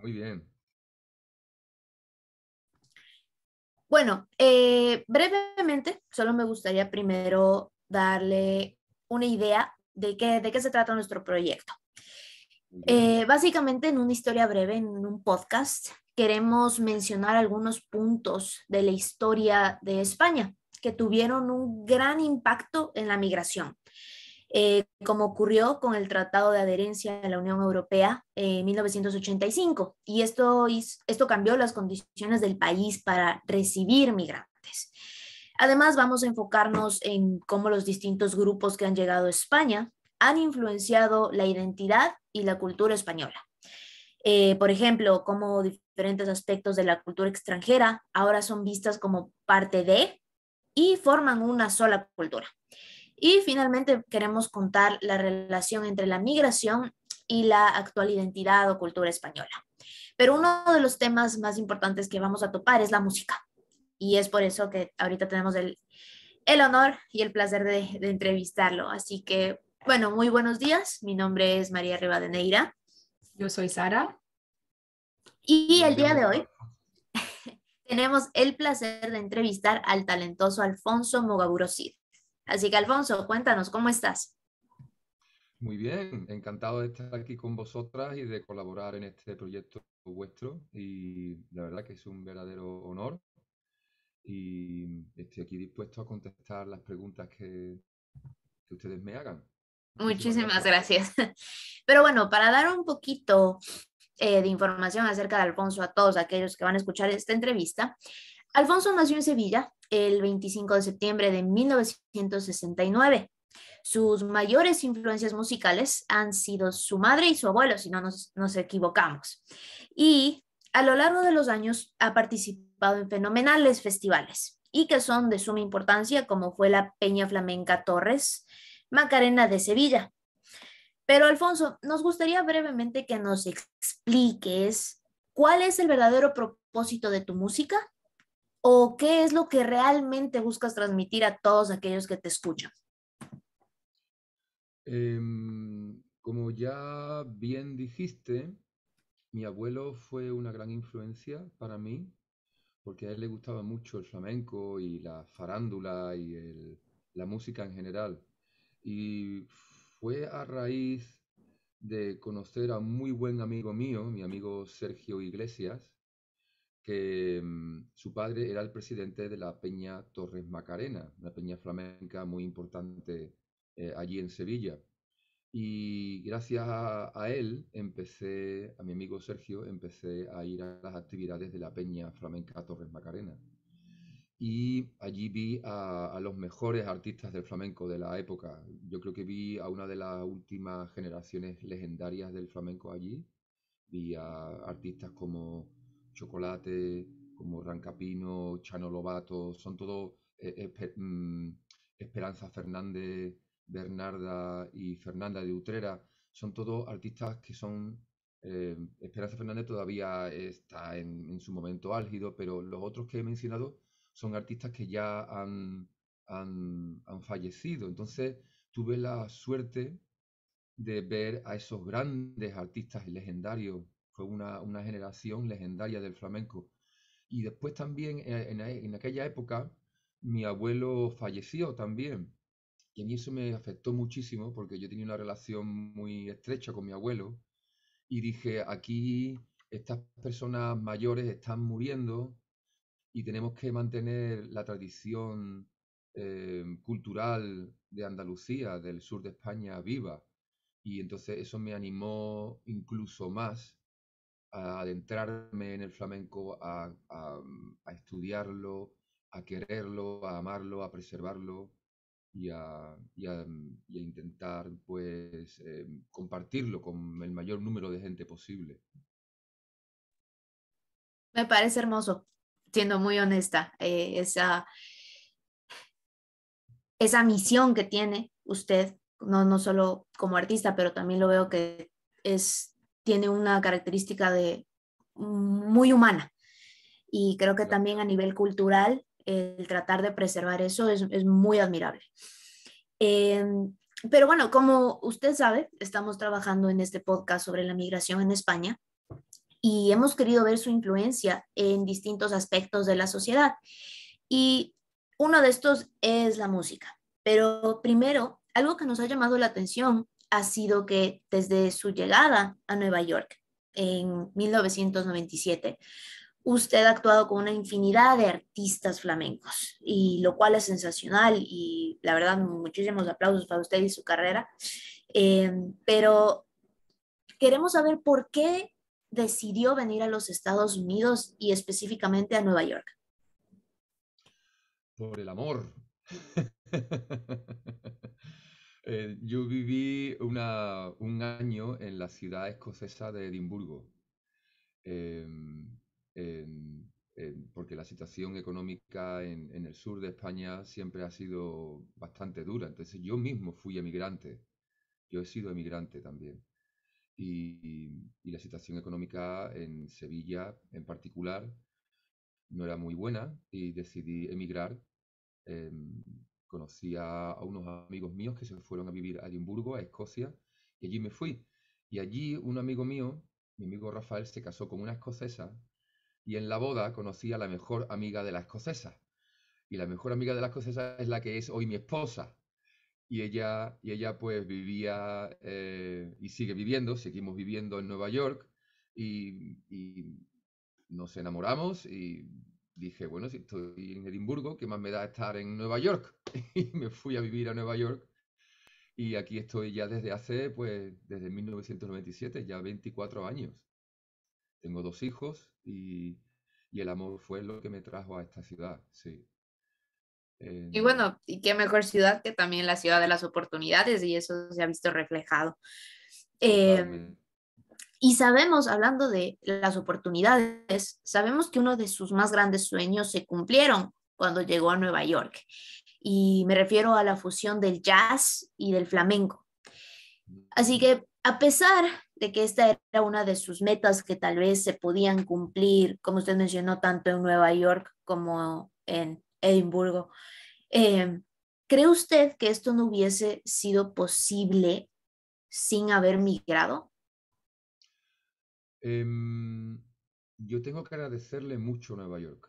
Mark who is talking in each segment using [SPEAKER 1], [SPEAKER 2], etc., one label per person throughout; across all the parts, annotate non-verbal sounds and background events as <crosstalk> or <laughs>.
[SPEAKER 1] Muy bien.
[SPEAKER 2] Bueno, eh, brevemente, solo me gustaría primero darle una idea de qué, de qué se trata nuestro proyecto. Eh, básicamente, en una historia breve, en un podcast, queremos mencionar algunos puntos de la historia de España que tuvieron un gran impacto en la migración. Eh, como ocurrió con el Tratado de Adherencia a la Unión Europea en 1985. Y esto, esto cambió las condiciones del país para recibir migrantes. Además, vamos a enfocarnos en cómo los distintos grupos que han llegado a España han influenciado la identidad y la cultura española. Eh, por ejemplo, cómo diferentes aspectos de la cultura extranjera ahora son vistas como parte de y forman una sola cultura. Y finalmente queremos contar la relación entre la migración y la actual identidad o cultura española. Pero uno de los temas más importantes que vamos a topar es la música. Y es por eso que ahorita tenemos el, honor y el placer de, entrevistarlo. Así que, bueno, muy buenos días. Mi nombre es María Rivadeneira. Yo soy Sara. Y el día de hoy <laughs> tenemos el placer de entrevistar al talentoso Alfonso Cid. Así que Alfonso, cuéntanos, ¿cómo estás?
[SPEAKER 1] Muy bien, encantado de estar aquí con vosotras y de colaborar en este proyecto vuestro y la verdad que es un verdadero honor y estoy aquí dispuesto a contestar las preguntas que, ustedes me hagan.
[SPEAKER 2] Muchísimas gracias. <laughs> Pero bueno, para dar un poquito eh, de información acerca de Alfonso a todos aquellos que van a escuchar esta entrevista, Alfonso nació en Sevilla el 25 de septiembre de 1969. Sus mayores influencias musicales han sido su madre y su abuelo, si no nos, equivocamos. Y a lo largo de los años ha participado en fenomenales festivales y que son de suma importancia, como fue la Peña Flamenca Torres, Macarena de Sevilla. Pero Alfonso, nos gustaría brevemente que nos expliques cuál es el verdadero propósito de tu música o qué es lo que realmente buscas transmitir a todos aquellos que te escuchan?
[SPEAKER 1] Em, como ya bien dijiste, mi abuelo fue una gran influencia para mí, porque a él le gustaba mucho el flamenco y la farándula y la música en general. Y fue a raíz de conocer a un muy buen amigo mío, mi amigo Sergio Iglesias, que mm, su padre era el presidente de la Peña Torres Macarena, una peña flamenca muy importante eh, allí en Sevilla. Y gracias a, él empecé, a mi amigo Sergio, empecé a ir a las actividades de la Peña Flamenca Torres Macarena. Y allí vi a los mejores artistas del flamenco de la época. Yo creo que vi a una de las últimas generaciones legendarias del flamenco allí. Vi a artistas como Chocolate, como Rancapino, Chano Lobato, son todos eh, mm, Esperanza Fernández, Bernarda y Fernanda de Utrera, son todos artistas que son... Eh, Esperanza Fernández todavía está en, su momento álgido, pero los otros que he mencionado son artistas que ya han, han fallecido. Entonces tuve la suerte de ver a esos grandes artistas legendarios fue una, generación legendaria del flamenco. Y después también, eh, en, aquella época, mi abuelo falleció también. Y a mí eso me afectó muchísimo porque yo tenía una relación muy estrecha con mi abuelo. Y dije, aquí estas personas mayores están muriendo y tenemos que mantener la tradición eh, cultural de Andalucía, del sur de España, viva. Y entonces eso me animó incluso más adentrarme en el flamenco, mm, a, estudiarlo, a quererlo, a amarlo, a preservarlo y a, mm, intentar pues eh, compartirlo con el mayor número de gente posible.
[SPEAKER 2] Me parece hermoso, siendo muy honesta, eh, esa, esa misión que tiene usted, no, no solo como artista, pero también lo veo que es tiene una característica de mm, muy humana. Y creo que también a nivel cultural, el tratar de preservar eso es, muy admirable. Em, pero bueno, como usted sabe, estamos trabajando en este podcast sobre la migración en España y hemos querido ver su influencia en distintos aspectos de la sociedad. Y uno de estos es la música. Pero primero, algo que nos ha llamado la atención ha sido que desde su llegada a Nueva York en 1997, usted ha actuado con una infinidad de artistas flamencos, y lo cual es sensacional y la verdad muchísimos aplausos para usted y su carrera. Em, pero queremos saber por qué decidió venir a los Estados Unidos y específicamente a Nueva York.
[SPEAKER 1] Por el amor. <laughs> Eh, yo viví un año en la ciudad escocesa de Edimburgo, em, porque la situación económica en, el sur de España siempre ha sido bastante dura. Entonces yo mismo fui emigrante, yo he sido emigrante también. Y, la situación económica en Sevilla en particular no era muy buena y decidí emigrar. Em, conocí a, unos amigos míos que se fueron a vivir a Edimburgo, a Escocia, y allí me fui. Y allí un amigo mío, mi amigo Rafael, se casó con una escocesa y en la boda conocí a la mejor amiga de la escocesa. Y la mejor amiga de la escocesa es la que es hoy mi esposa. Y ella, y ella pues vivía eh, y sigue viviendo, seguimos viviendo en Nueva York y nos enamoramos y dije, bueno, si estoy en Edimburgo, ¿qué más me da estar en Nueva York? <laughs> y me fui a vivir a Nueva York. Y aquí estoy ya desde hace, pues, desde 1997, ya 24 años. Tengo dos hijos y, y el amor fue lo que me trajo a esta ciudad, sí.
[SPEAKER 2] y bueno, y qué mejor ciudad que también la ciudad de las oportunidades y eso se ha visto reflejado. Eh, y sabemos, hablando de las oportunidades, sabemos que uno de sus más grandes sueños se cumplieron cuando llegó a Nueva York. Y me refiero a la fusión del jazz y del flamenco. Así que a pesar de que esta era una de sus metas que tal vez se podían cumplir, como usted mencionó, tanto en Nueva York como en Edimburgo, em, ¿cree usted que esto no hubiese sido posible sin haber migrado?
[SPEAKER 1] Em, yo tengo que agradecerle mucho a Nueva York.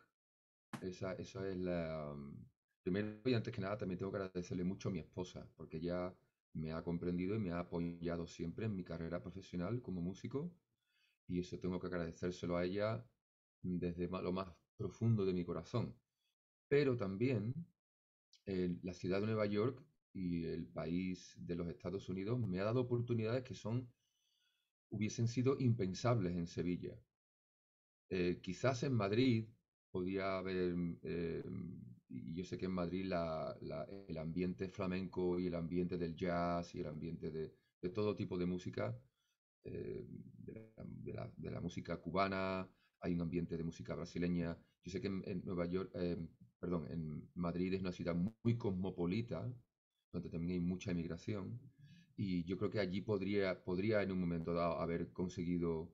[SPEAKER 1] Esa, es la... Mm, primero y antes que nada también tengo que agradecerle mucho a mi esposa, porque ella me ha comprendido y me ha apoyado siempre en mi carrera profesional como músico. Y eso tengo que agradecérselo a ella desde lo más profundo de mi corazón. Pero también la ciudad de Nueva York y el país de los Estados Unidos me ha dado oportunidades que son hubiesen sido impensables en Sevilla. Eh, quizás en Madrid podía haber, mm, eh, mm, y yo sé que en Madrid el ambiente flamenco y el ambiente del jazz y el ambiente de, todo tipo de música, eh, de, la, música cubana, hay un ambiente de música brasileña. Yo sé que en, Nueva York, perdón, en Madrid es una ciudad muy cosmopolita, donde también hay mucha emigración y yo creo que allí podría, podría en un momento dado haber conseguido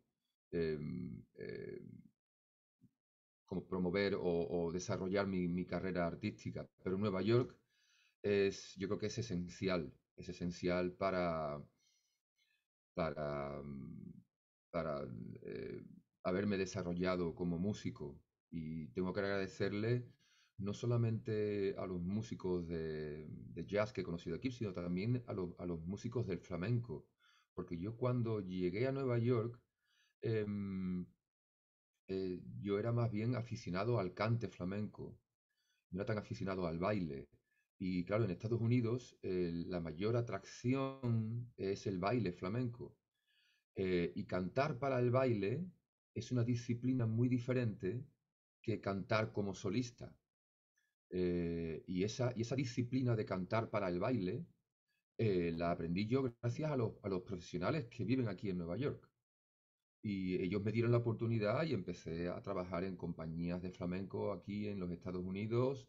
[SPEAKER 1] em, em, como promover o, desarrollar mi, carrera artística. Pero Nueva York es, yo creo que es esencial, es esencial para, para, mm, eh, haberme desarrollado como músico. Y tengo que agradecerle no solamente a los músicos de, jazz que he conocido aquí, sino también a, los músicos del flamenco. Porque yo cuando llegué a Nueva York, em, eh, yo era más bien aficionado al cante flamenco, no era tan aficionado al baile. Y claro, en Estados Unidos la mayor atracción es el baile flamenco. Eh, y cantar para el baile es una disciplina muy diferente que cantar como solista. Eh, y, esa, y esa disciplina de cantar para el baile eh, la aprendí yo gracias a los, a los profesionales que viven aquí en Nueva York. Y ellos me dieron la oportunidad y empecé a trabajar en compañías de flamenco aquí en los Estados Unidos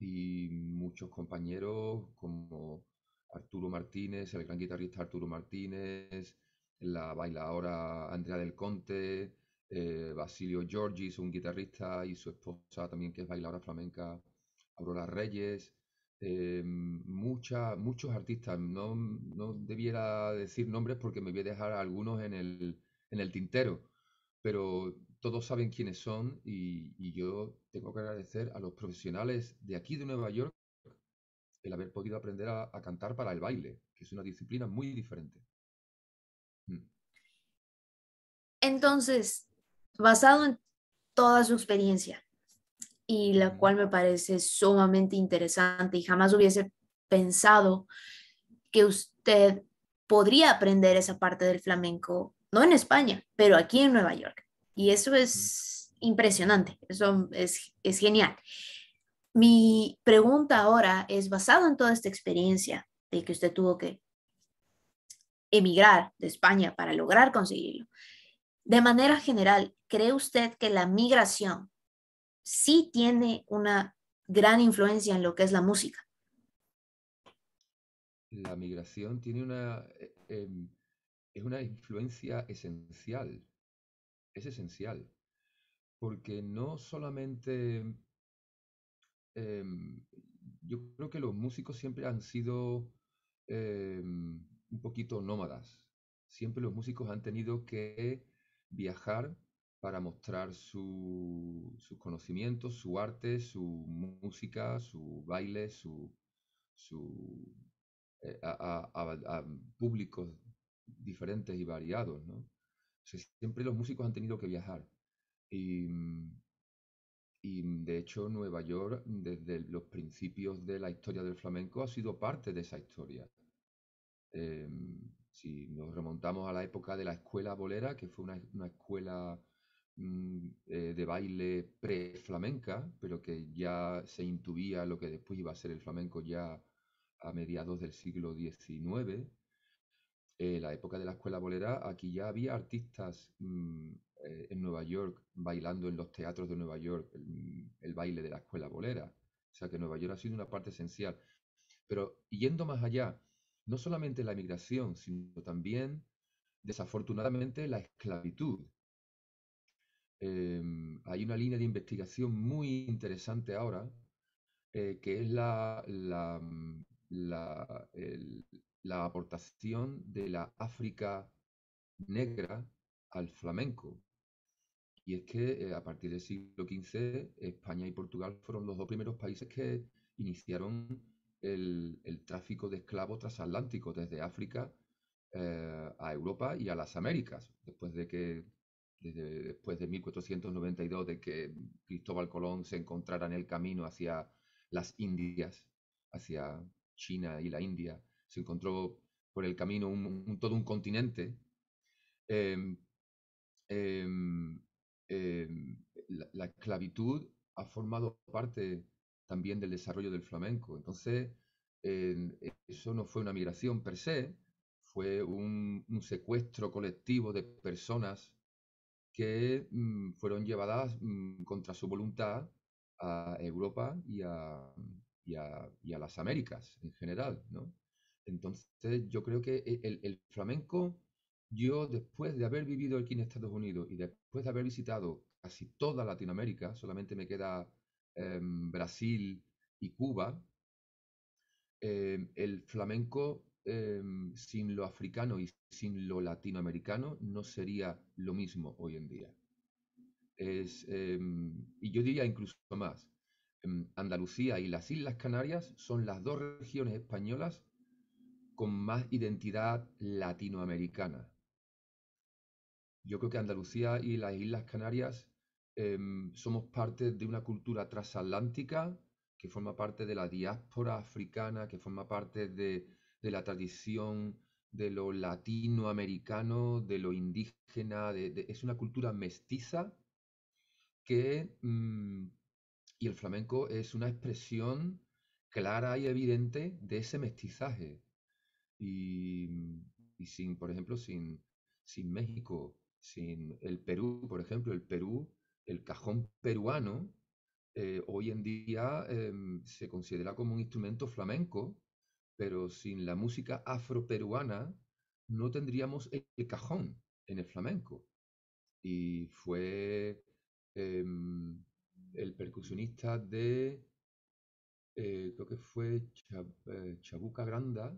[SPEAKER 1] y muchos compañeros como Arturo Martínez, el gran guitarrista Arturo Martínez, la bailadora Andrea del Conte, eh, Basilio Giorgi, un guitarrista y su esposa también que es bailadora flamenca, Aurora Reyes, eh, muchos artistas. No, debiera decir nombres porque me voy a dejar algunos en el, tintero, pero todos saben quiénes son y, yo tengo que agradecer a los profesionales de aquí de Nueva York el haber podido aprender a, cantar para el baile, que es una disciplina muy diferente. Mm.
[SPEAKER 2] Entonces, basado en toda su experiencia, y la cual me parece sumamente interesante y jamás hubiese pensado que usted podría aprender esa parte del flamenco, no en España, pero aquí en Nueva York. Y eso es impresionante, eso es, es genial. Mi pregunta ahora es basado en toda esta experiencia de que usted tuvo que emigrar de España para lograr conseguirlo. De manera general, ¿cree usted que la migración sí tiene una gran influencia en lo que es la música.
[SPEAKER 1] La migración tiene una, eh, em, es una influencia esencial, es esencial, porque no solamente, em, yo creo que los músicos siempre han sido em, un poquito nómadas, siempre los músicos han tenido que viajar para mostrar su, sus conocimientos, su arte, su música, su baile, su, eh, a, públicos diferentes y variados, ¿no? siempre los músicos han tenido que viajar. Y, mm, mm, de hecho Nueva York, desde los principios de la historia del flamenco, ha sido parte de esa historia. Em, si nos remontamos a la época de la escuela bolera, que fue una escuela Mm, eh, de baile pre-flamenca, pero que ya se intuía lo que después iba a ser el flamenco ya a mediados del siglo XIX, eh, la época de la escuela bolera, aquí ya había artistas mm, eh, en Nueva York bailando en los teatros de Nueva York mm, el, baile de la escuela bolera. O sea que Nueva York ha sido una parte esencial. Pero yendo más allá, no solamente la emigración, sino también, desafortunadamente, la esclavitud Em, hay una línea de investigación muy interesante ahora, eh, que es la, mm, la, aportación de la África negra al flamenco. Y es que eh, a partir del siglo XV, España y Portugal fueron los dos primeros países que iniciaron el, tráfico de esclavos transatlántico desde África eh, a Europa y a las Américas, después de que después de 1492, de que Cristóbal Colón se encontrara en el camino hacia las Indias, hacia China y la India, se encontró por el camino todo un continente. Em, em, em, la, esclavitud ha formado parte también del desarrollo del flamenco. Entonces, eso no fue una migración per se, fue un secuestro colectivo de personas que mm, fueron llevadas mm, contra su voluntad a Europa y a, y a, las Américas en general, Entonces yo creo que e, el, flamenco, yo después de haber vivido aquí en Estados Unidos y después de haber visitado casi toda Latinoamérica, solamente me queda em, Brasil y Cuba, em, el flamenco Em, sin lo africano y sin lo latinoamericano no sería lo mismo hoy en día. Em, y yo diría incluso más, em, Andalucía y las Islas Canarias son las dos regiones españolas con más identidad latinoamericana. Yo creo que Andalucía y las Islas Canarias somos parte de una cultura transatlántica que forma parte de la diáspora africana, que forma parte de de la tradición de lo latinoamericano, de lo indígena, es una cultura mestiza que... Mm, y el flamenco es una expresión clara y evidente de ese mestizaje. Y, sin, por ejemplo, sin, sin México, sin el Perú, por ejemplo, el Perú, el cajón peruano, eh, hoy en día em, se considera como un instrumento flamenco pero sin la música afroperuana no tendríamos el cajón en el flamenco. Y fue em, el percusionista de, eh, creo que fue eh, Chabuca Granda,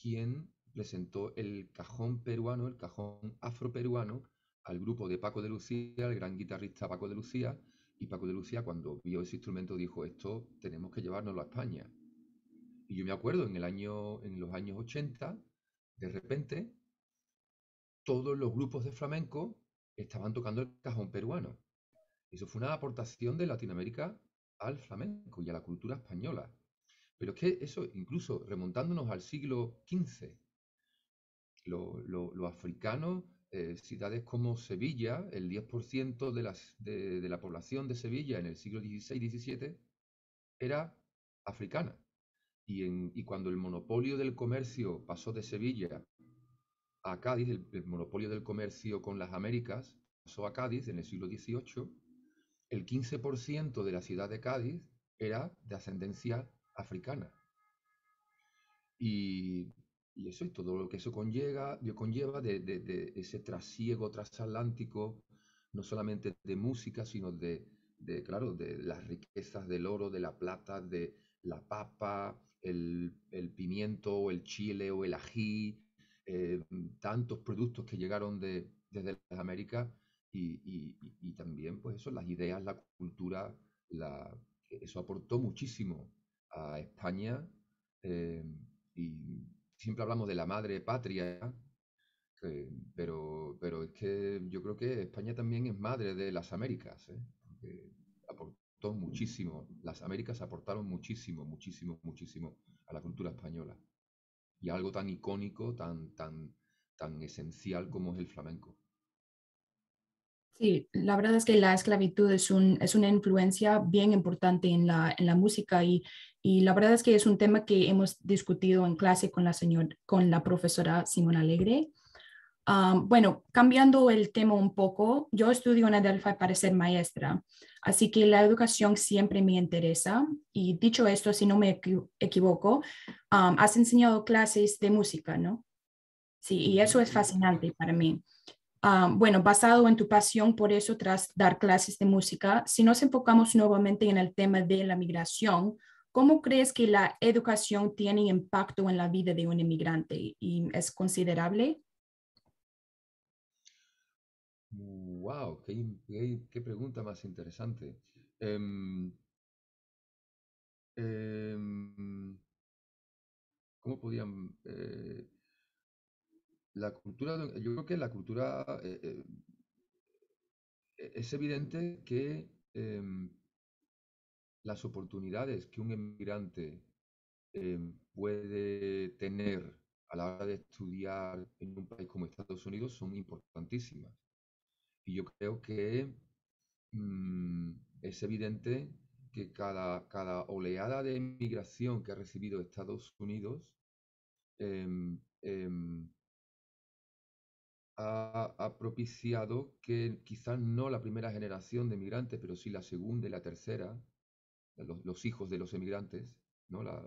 [SPEAKER 1] quien presentó el cajón peruano, el cajón afroperuano, al grupo de Paco de Lucía, el gran guitarrista Paco de Lucía, y Paco de Lucía cuando vio ese instrumento dijo, esto tenemos que llevárnoslo a España. Y yo me acuerdo en, el año, en los años 80, de repente, todos los grupos de flamenco estaban tocando el cajón peruano. Eso fue una aportación de Latinoamérica al flamenco y a la cultura española. Pero es que eso, incluso remontándonos al siglo XV, los africanos, eh, ciudades como Sevilla, el 10% de, las, de, la población de Sevilla en el siglo XVI-XVII era africana. Y, cuando el monopolio del comercio pasó de Sevilla a Cádiz, el, monopolio del comercio con las Américas pasó a Cádiz en el siglo XVIII, el 15% de la ciudad de Cádiz era de ascendencia africana. Y, eso es todo lo que eso conlleva, de, ese trasiego transatlántico, no solamente de música, sino de, claro, de las riquezas del oro, de la plata, de la papa, el, pimiento o el chile o el ají, eh, tantos productos que llegaron de, desde las Américas y, también pues eso, las ideas, la cultura, eso aportó muchísimo a España eh, y siempre hablamos de la madre patria, eh, pero, es que yo creo que España también es madre de las Américas, ¿eh? muchísimo. Las Américas aportaron muchísimo, muchísimo, muchísimo a la cultura española. Y algo tan icónico, tan, tan, tan esencial como es el flamenco.
[SPEAKER 3] Sí, la verdad es que la esclavitud es, un, es una influencia bien importante en la, en la música y, y, la verdad es que es un tema que hemos discutido en clase con la, señor, con la profesora Simón Alegre bueno, cambiando el tema un poco, yo estudio en Adelphi para ser maestra, así que la educación siempre me interesa. Y dicho esto, si no me equivoco, has enseñado clases de música, ¿no? Sí, y eso es fascinante para mí. bueno, basado en tu pasión por eso tras dar clases de música, si nos enfocamos nuevamente en el tema de la migración, ¿cómo crees que la educación tiene impacto en la vida de un inmigrante? ¿Y es considerable?
[SPEAKER 1] Wow, qué, pregunta más interesante. Em, em, ¿cómo podían? Eh? la cultura, yo creo que la cultura eh, eh, e, es evidente que em, las oportunidades que un emigrante puede tener a la hora de estudiar en un país como Estados Unidos son importantísimas. Y yo creo que mm, es evidente que cada, oleada de inmigración que ha recibido Estados Unidos em, em, ha, propiciado que quizás no la primera generación de migrantes, pero sí la segunda y la tercera, los, hijos de los emigrantes, ¿no? las,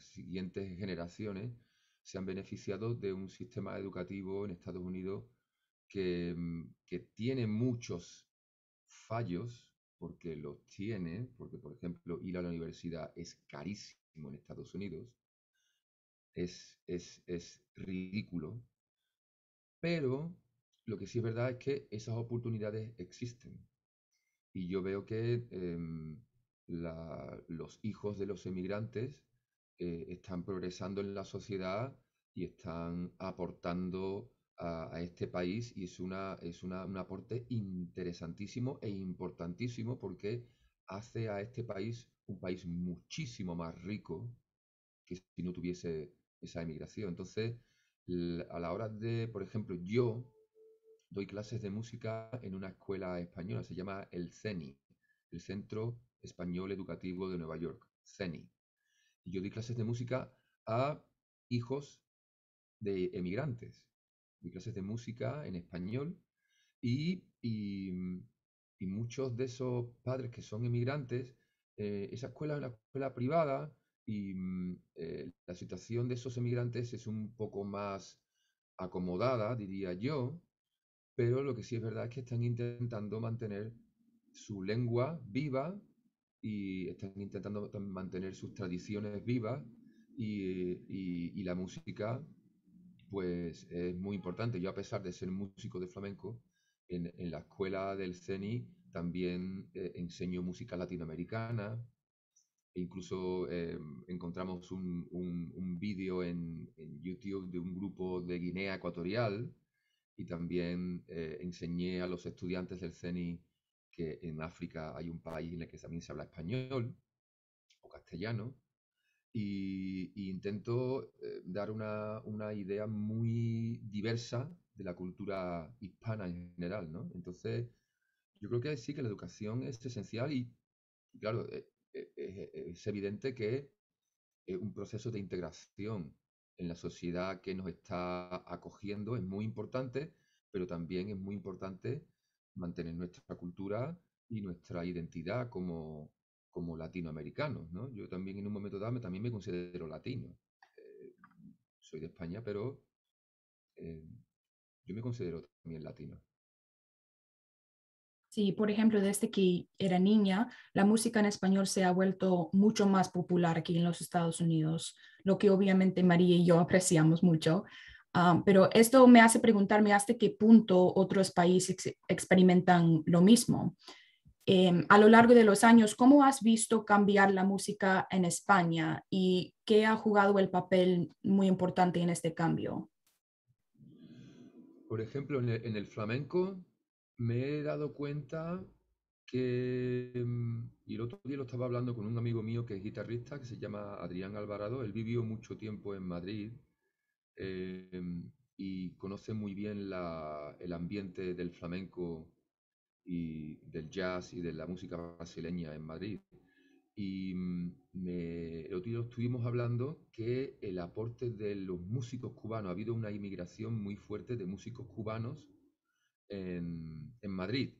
[SPEAKER 1] siguientes generaciones, se han beneficiado de un sistema educativo en Estados Unidos Mm, que, tiene muchos fallos, porque los tiene, porque por ejemplo ir a la universidad es carísimo en Estados Unidos, es, ridículo, pero lo que sí es verdad es que esas oportunidades existen. Y yo veo que em, los hijos de los emigrantes eh, están progresando en la sociedad y están aportando a, este país y es, es un aporte interesantísimo e importantísimo porque hace a este país un país muchísimo más rico que si no tuviese esa emigración. Entonces, a la hora de, por ejemplo, yo doy clases de música en una escuela española, se llama el CENI, el Centro Español Educativo de Nueva York, CENI. Y yo doy clases de música a hijos de emigrantes mi clases de música en español mm, y, muchos de esos padres que son emigrantes, eh, esa escuela es una escuela privada y mm, eh, la situación de esos emigrantes es un poco más acomodada, diría yo, pero lo que sí es verdad es que están intentando mantener su lengua viva y están intentando mantener sus tradiciones vivas y, eh, y la música pues es muy importante. Yo a pesar de ser músico de flamenco, en, la escuela del CENI también eh, enseño música latinoamericana. E incluso eh, encontramos un, un, vídeo en, YouTube de un grupo de Guinea Ecuatorial y también eh, enseñé a los estudiantes del CENI que en África hay un país en el que también se habla español o castellano y, intento eh, dar una, una, idea muy diversa de la cultura hispana en general, ¿no? Entonces, yo creo que sí que la educación es esencial y, claro, eh, eh, es evidente que un proceso de integración en la sociedad que nos está acogiendo es muy importante, pero también es muy importante mantener nuestra cultura y nuestra identidad como, como latinoamericanos, ¿no? Yo también en un momento dado también me considero latino. Eh, soy de España, pero eh, yo me considero también latino.
[SPEAKER 3] Sí, por ejemplo, desde que era niña, la música en español se ha vuelto mucho más popular aquí en los Estados Unidos, lo que obviamente María y yo apreciamos mucho. Ah, pero esto me hace preguntarme hasta qué punto otros países experimentan lo mismo. Em, a lo largo de los años, ¿cómo has visto cambiar la música en España y qué ha jugado el papel muy importante en este cambio?
[SPEAKER 1] Por ejemplo, en el, flamenco me he dado cuenta que, em, y el otro día lo estaba hablando con un amigo mío que es guitarrista, que se llama Adrián Alvarado, él vivió mucho tiempo en Madrid em, y conoce muy bien el ambiente del flamenco y del jazz y de la música brasileña en Madrid. Y mm, me, el otro estuvimos hablando que el aporte de los músicos cubanos, ha habido una inmigración muy fuerte de músicos cubanos en, Madrid.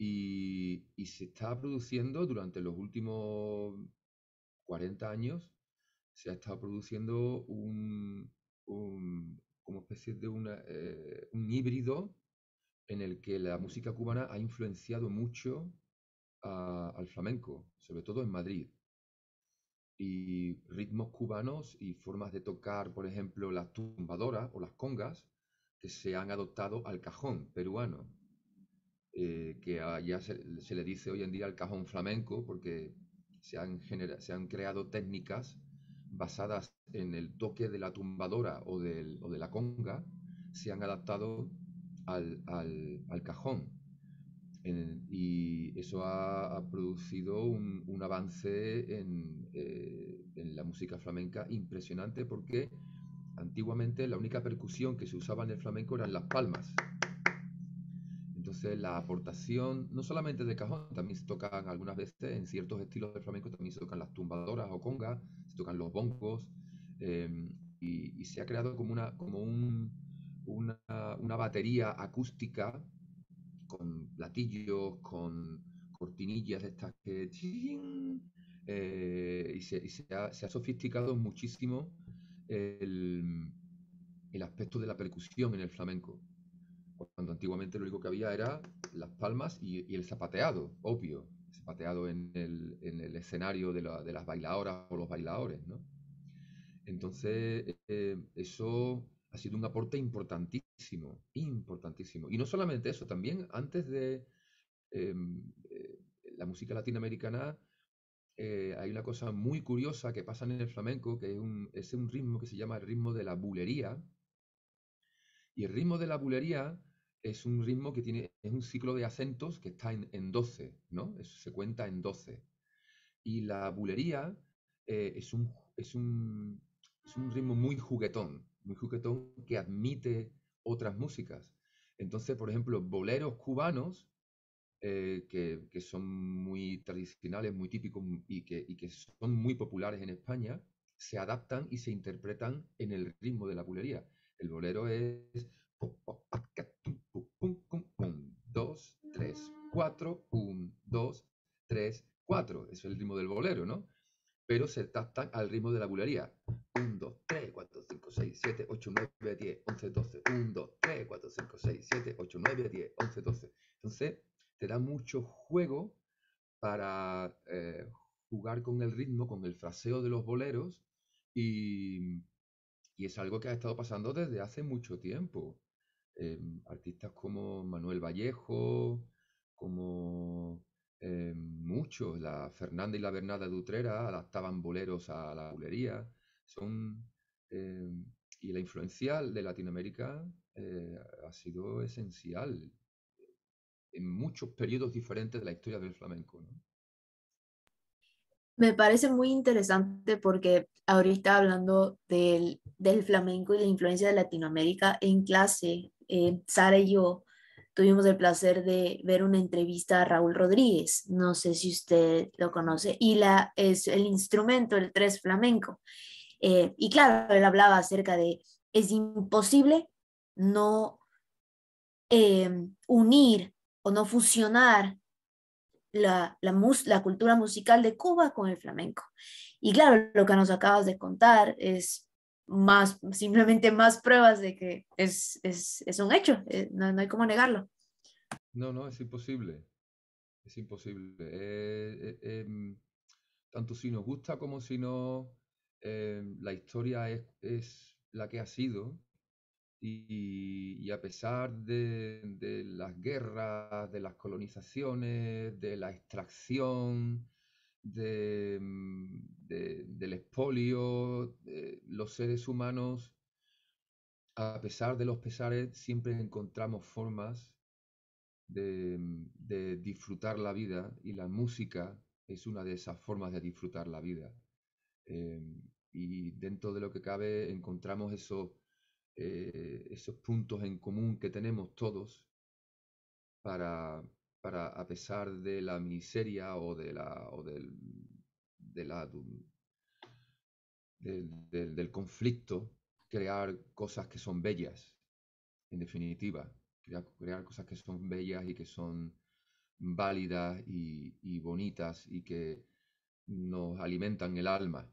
[SPEAKER 1] Y, se está produciendo durante los últimos 40 años, se ha estado produciendo un, como especie de eh, un híbrido en el que la música cubana ha influenciado mucho al flamenco, sobre todo en Madrid. Y ritmos cubanos y formas de tocar, por ejemplo, las tumbadoras o las congas, que se han adoptado al cajón peruano, eh, que ya se, le dice hoy en día al cajón flamenco, porque se han, se han creado técnicas basadas en el toque de la tumbadora o, o de la conga, se han adaptado al, cajón. y eso ha, producido un, avance eh, en, la música flamenca impresionante porque antiguamente la única percusión que se usaba en el flamenco eran las palmas. Entonces la aportación, no solamente de cajón, también se tocan algunas veces, en ciertos estilos de flamenco también se tocan las tumbadoras o congas, se tocan los bongos, eh, y, y, se ha creado como, una, como un, una, batería acústica con platillos, con cortinillas de estas que... Eh, y, se, ha, sofisticado muchísimo el, aspecto de la percusión en el flamenco. Cuando antiguamente lo único que había era las palmas y, el zapateado, obvio, zapateado en el, escenario de, las bailadoras o los bailadores, ¿no? Entonces, eh, eso ha sido un aporte importantísimo, importantísimo. Y no solamente eso, también antes de em, eh, la música latinoamericana eh, hay una cosa muy curiosa que pasa en el flamenco, que es un, ritmo que se llama el ritmo de la bulería. Y el ritmo de la bulería es un ritmo que tiene, un ciclo de acentos que está en, 12, ¿no? se cuenta en 12. Y la bulería eh, es, es un ritmo muy juguetón, muy juguetón que admite otras músicas. Entonces, por ejemplo, boleros cubanos, eh, que, son muy tradicionales, muy típicos mm, y que, que son muy populares en España, se adaptan y se interpretan en el ritmo de la bulería. El bolero es dos, tres, cuatro, dos, tres, cuatro. es el ritmo del bolero, ¿no? pero se adaptan al ritmo de la bulería. 1, 2, 3, 4, 5, 6, 7, 8, 9, 10, 11, 12. 1, 2, 3, 4, 5, 6, 7, 8, 9, 10, 11, 12. Entonces, te da mucho juego para eh, jugar con el ritmo, con el fraseo de los boleros y, y, es algo que ha estado pasando desde hace mucho tiempo. Eh, artistas como Manuel Vallejo, como eh, muchos. La Fernanda y la Bernada de Utrera adaptaban boleros a la bulería. Eh, y la influencia de Latinoamérica eh, ha sido esencial en muchos periodos diferentes de la historia del flamenco.
[SPEAKER 2] Me parece muy interesante porque ahorita hablando del, flamenco y la influencia de Latinoamérica en clase, Sara y yo tuvimos el placer de ver una entrevista a Raúl Rodríguez, no sé si usted lo conoce, y la, es el instrumento, el tres flamenco. Eh, y claro, él hablaba acerca de, es imposible no eh, unir o no fusionar la, la, la cultura musical de Cuba con el flamenco. Y claro, lo que nos acabas de contar es más, simplemente más pruebas de que es, un hecho, eh, no, hay como negarlo.
[SPEAKER 1] No, no, es imposible, es imposible. Eh, eh, em, tanto si nos gusta como si no, em, la historia es, la que ha sido y, a pesar de, las guerras, de las colonizaciones, de la extracción, de em, del expolio, de los seres humanos, a pesar de los pesares, siempre encontramos formas mm, de, disfrutar la vida y la música es una de esas formas de disfrutar la vida. Em, y dentro de lo que cabe encontramos esos, eh, esos puntos en común que tenemos todos para, para, a pesar de la miseria o, de la, o del del, conflicto, crear cosas que son bellas, en definitiva, crear, cosas que son bellas y que son válidas y, y bonitas y que nos alimentan el alma.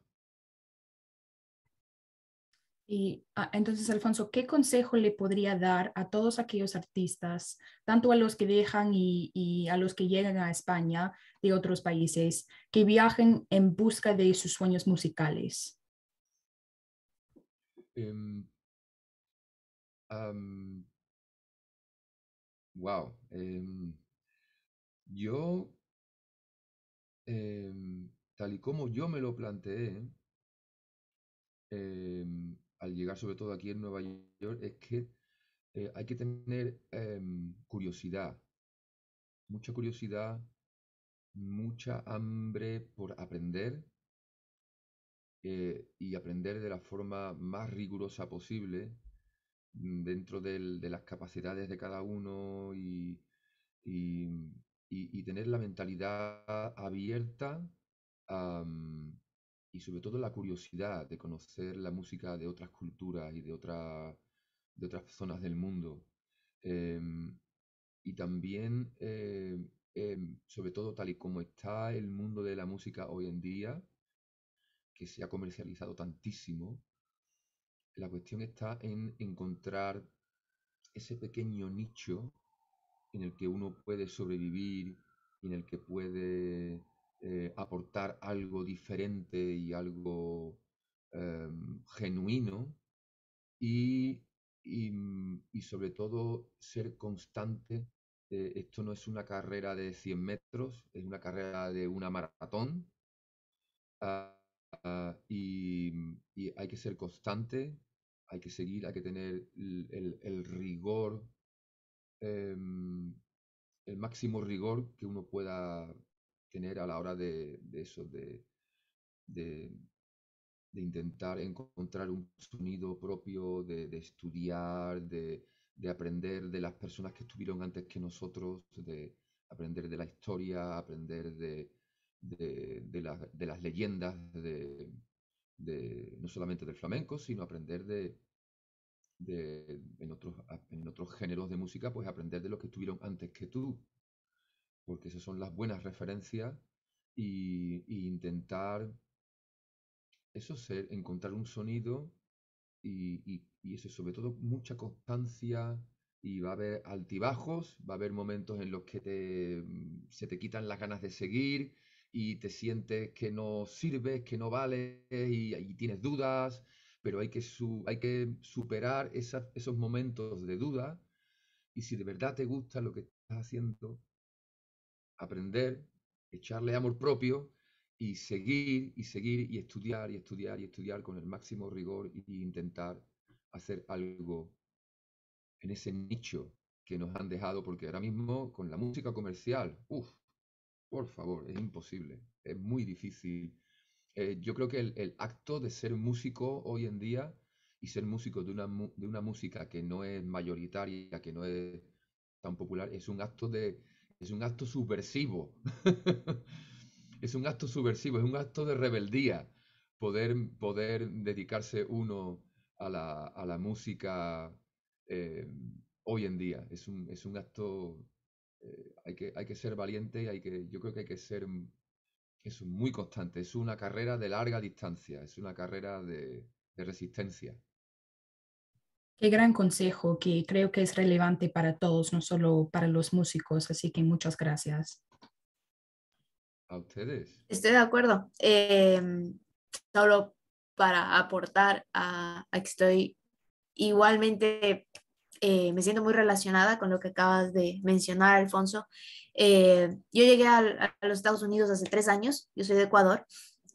[SPEAKER 3] Y ah, entonces, Alfonso, ¿qué consejo le podría dar a todos aquellos artistas, tanto a los que dejan y, a los que llegan a España de otros países, que viajen en busca de sus sueños musicales?
[SPEAKER 1] wow. Em, em, yo, em, tal y como yo me lo planteé, al llegar sobre todo aquí en Nueva York es que eh, hay que tener em, curiosidad, mucha curiosidad, mucha hambre por aprender eh, y aprender de la forma más rigurosa posible mm, dentro de las capacidades de cada uno y, tener la mentalidad abierta mm, y sobre todo la curiosidad de conocer la música de otras culturas y de, otra, de otras zonas del mundo. Em, y también, eh, em, sobre todo tal y como está el mundo de la música hoy en día, que se ha comercializado tantísimo, la cuestión está en encontrar ese pequeño nicho en el que uno puede sobrevivir, en el que puede eh, aportar algo diferente y algo em, genuino y, mm, y, sobre todo ser constante. Eh, esto no es una carrera de 100 metros, es una carrera de una maratón ah, ah, mm, y, hay que ser constante, hay que seguir, hay que tener el, el, el rigor em, el máximo rigor que uno pueda tener a la hora de, eso, de, de, intentar encontrar un sonido propio, de, estudiar, de, aprender de las personas que estuvieron antes que nosotros, de aprender de la historia, aprender de, las leyendas, de, no solamente del flamenco, sino aprender de, en, otros, en otros géneros de música, pues aprender de los que estuvieron antes que tú porque esas son las buenas referencias y, intentar eso ser, encontrar un sonido y, eso, sobre todo mucha constancia y va a haber altibajos, va a haber momentos en los que te, mm, se te quitan las ganas de seguir y te sientes que no sirves, que no vale, y, ahí tienes dudas, pero hay que, hay que superar esos momentos de duda y si de verdad te gusta lo que estás haciendo, aprender, echarle amor propio y seguir y seguir y estudiar y estudiar y estudiar con el máximo rigor e intentar hacer algo en ese nicho que nos han dejado, porque ahora mismo con la música comercial, uff, por favor, es imposible, es muy difícil. Eh, yo creo que el, acto de ser músico hoy en día y ser músico de de una música que no es mayoritaria, que no es tan popular, es un acto de, es un acto subversivo. <laughs> es un acto subversivo, es un acto de rebeldía poder, poder dedicarse uno a la, música eh, hoy en día. Es un, acto, eh, hay, que, hay que ser valiente y hay que, yo creo que hay que ser es muy constante. Es una carrera de larga distancia, es una carrera de, de resistencia.
[SPEAKER 3] Qué gran consejo que creo que es relevante para todos, no solo para los músicos, así que muchas gracias.
[SPEAKER 1] A ustedes.
[SPEAKER 2] Estoy
[SPEAKER 3] de acuerdo. Em,
[SPEAKER 2] solo para aportar a, que estoy igualmente, eh, me siento muy relacionada con lo que acabas de mencionar, Alfonso. Eh, yo llegué a los Estados Unidos hace tres años, yo soy de Ecuador,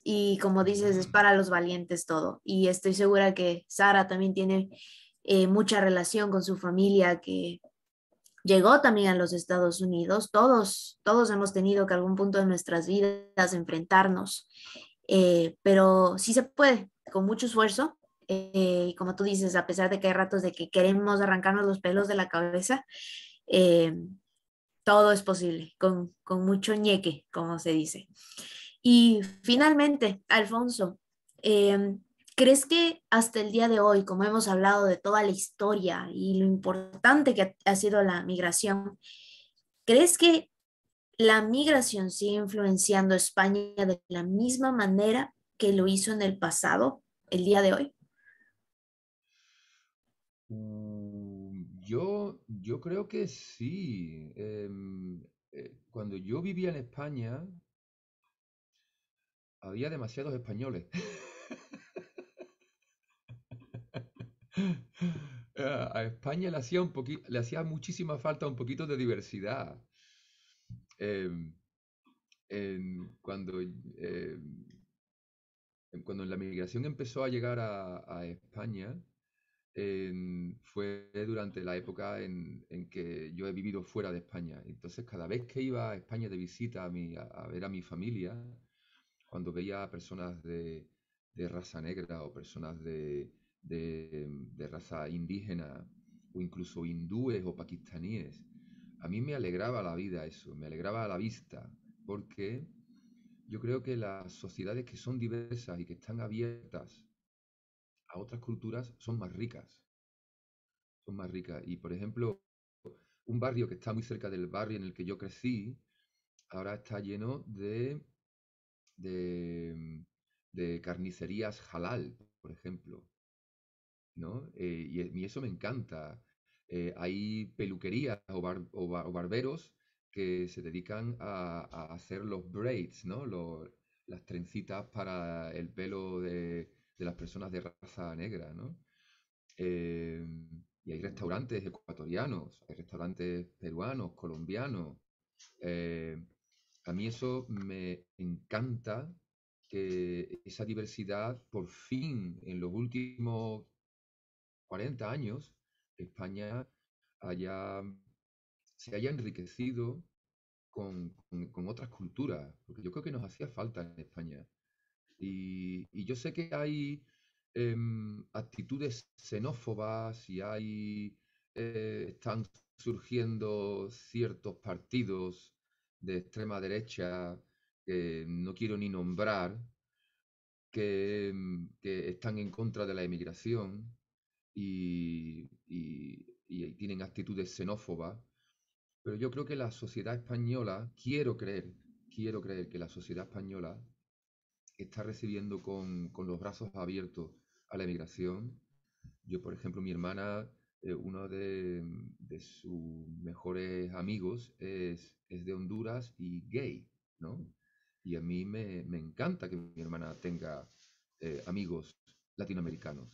[SPEAKER 2] y como dices, es para los valientes todo. Y estoy segura que Sara también tiene eh, mucha relación con su familia que llegó también a los Estados Unidos. Todos, todos hemos tenido que algún punto de nuestras vidas enfrentarnos, eh, pero sí se puede, con mucho esfuerzo. Eh, y como tú dices, a pesar de que hay ratos de que queremos arrancarnos los pelos de la cabeza, todo es posible, con, con mucho ñeque, como se dice. Y finalmente, Alfonso, eh, ¿Crees que hasta el día de hoy, como hemos hablado de toda la historia y lo importante que ha sido la migración, ¿crees que la migración sigue influenciando a España de la misma manera que lo hizo en el pasado, el día de hoy?
[SPEAKER 1] Mm, yo, yo creo que sí. Em, eh, cuando yo vivía en España, había demasiados españoles. <laughs> Eh, a España le hacía, muchísima falta un poquito de diversidad. Em, em, cuando, la migración empezó a llegar a, España, fue durante la época en, que yo he vivido fuera de España. Entonces, cada vez que iba a España de visita a, ver a mi familia, cuando veía a personas de raza negra o personas de, de, raza indígena o incluso hindúes o pakistaníes. A mí me alegraba la vida eso, me alegraba la vista, porque yo creo que las sociedades que son diversas y que están abiertas a otras culturas son más ricas. Son más ricas. Y por ejemplo, un barrio que está muy cerca del barrio en el que yo crecí, ahora está lleno de, de, de carnicerías halal, por ejemplo. ¿no? Eh, y, eso me encanta. Eh, hay peluquerías o, o, barberos que se dedican a, hacer los braids, ¿no? las trencitas para el pelo de, las personas de raza negra, eh, y hay restaurantes ecuatorianos, hay restaurantes peruanos, colombianos. a mí eso me encanta que esa diversidad por fin en los últimos 40 años España haya, se haya enriquecido con, otras culturas, porque yo creo que nos hacía falta en España. Y, yo sé que hay em, actitudes xenófobas y hay, eh, están surgiendo ciertos partidos de extrema derecha que no quiero ni nombrar, que, em, que están en contra de la emigración y, tienen actitudes xenófobas, pero yo creo que la sociedad española, quiero creer, quiero creer que la sociedad española está recibiendo con, los brazos abiertos a la emigración. Yo, por ejemplo, mi hermana, eh, uno de, sus mejores amigos es, de Honduras y gay, ¿no? Y a mí me, encanta que mi hermana tenga eh, amigos latinoamericanos.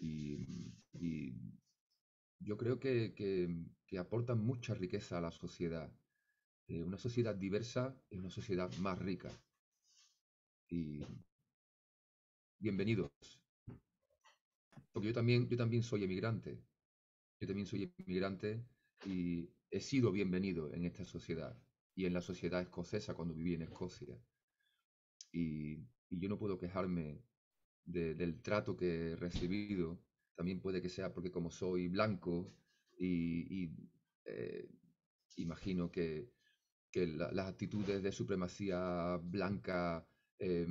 [SPEAKER 1] Y, yo creo que, aportan mucha riqueza a la sociedad. Eh, una sociedad diversa es una sociedad más rica. Y bienvenidos. Porque yo también, yo también soy emigrante. Yo también soy emigrante y he sido bienvenido en esta sociedad y en la sociedad escocesa cuando viví en Escocia. y yo no puedo quejarme del trato que he recibido. También puede que sea porque como soy blanco y, eh, imagino que, que las actitudes de supremacía blanca eh,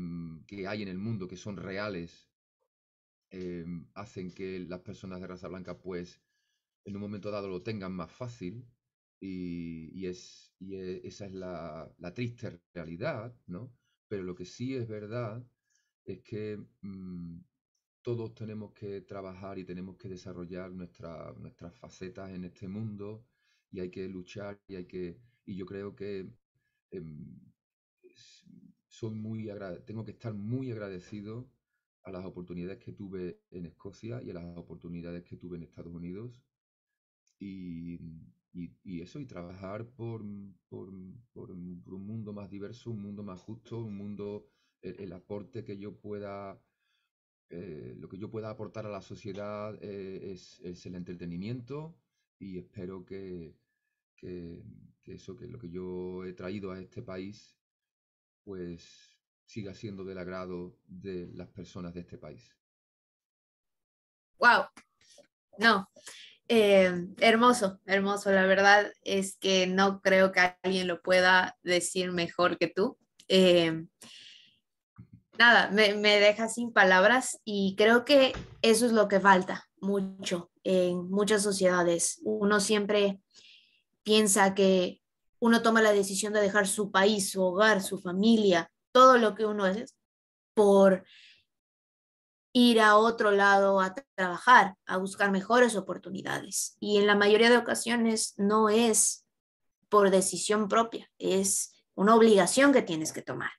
[SPEAKER 1] que hay en el mundo, que son reales, eh, hacen que las personas de raza blanca pues en un momento dado lo tengan más fácil y, es, esa es la, la, triste realidad, ¿no? Pero lo que sí es verdad es que mm, todos tenemos que trabajar y tenemos que desarrollar nuestras facetas en este mundo y hay que luchar y hay que... Y yo creo que em, soy muy tengo que estar muy agradecido a las oportunidades que tuve en Escocia y a las oportunidades que tuve en Estados Unidos. Y, eso, y trabajar por, por, un mundo más diverso, un mundo más justo, un mundo el, aporte que yo pueda, eh, lo que yo pueda aportar a la sociedad eh, es, el entretenimiento y espero que, eso, que lo que yo he traído a este país, pues siga siendo del agrado de las personas de este país.
[SPEAKER 2] ¡Wow! No, eh, hermoso, hermoso. La verdad es que no creo que alguien lo pueda decir mejor que tú nada, me, deja sin palabras y creo que eso es lo que falta mucho en muchas sociedades. Uno siempre piensa que uno toma la decisión de dejar su país, su hogar, su familia, todo lo que uno es por ir a otro lado a trabajar, a buscar mejores oportunidades. Y en la mayoría de ocasiones no es por decisión propia, es una obligación que tienes que tomar.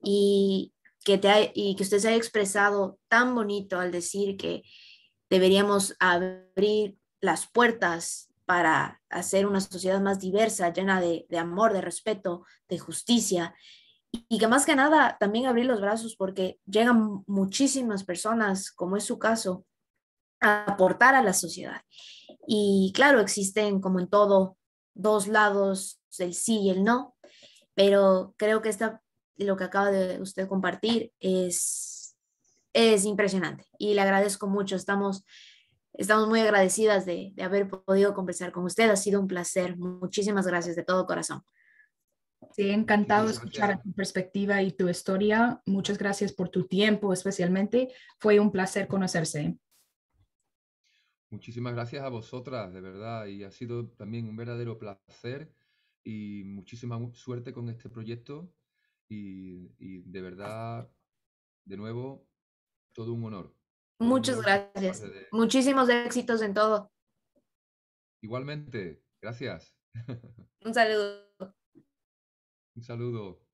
[SPEAKER 2] Y que y que usted se haya expresado tan bonito al decir que deberíamos abrir las puertas para hacer una sociedad más diversa, llena de, amor, de respeto, de justicia. Y, y que más que nada también abrir los brazos porque llegan muchísimas personas, como es su caso, a aportar a la sociedad. Y claro, existen, como en todo, dos lados, el sí y el no, pero creo que esta lo que acaba de usted compartir es, es impresionante y le agradezco mucho. Estamos, estamos muy agradecidas de, haber podido conversar con usted. Ha sido un placer. Muchísimas gracias de todo corazón.
[SPEAKER 3] Sí, encantado escuchar tu perspectiva y tu historia. Muchas gracias por tu tiempo, especialmente. Fue un placer conocerse.
[SPEAKER 1] Muchísimas gracias a vosotras, de verdad, y ha sido también un verdadero placer y muchísima suerte con este proyecto y, de verdad, de nuevo, todo un honor.
[SPEAKER 2] Muchas gracias. Muchísimos éxitos en todo.
[SPEAKER 1] Igualmente, gracias. <laughs>
[SPEAKER 2] Un saludo.
[SPEAKER 1] Un saludo.